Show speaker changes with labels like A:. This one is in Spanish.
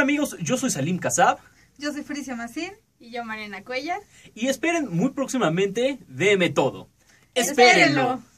A: amigos? Yo soy Salim Kazab.
B: Yo soy Fricio Macín. Y yo Mariana Cuellas.
A: Y esperen muy próximamente Deme Todo. Espérenlo.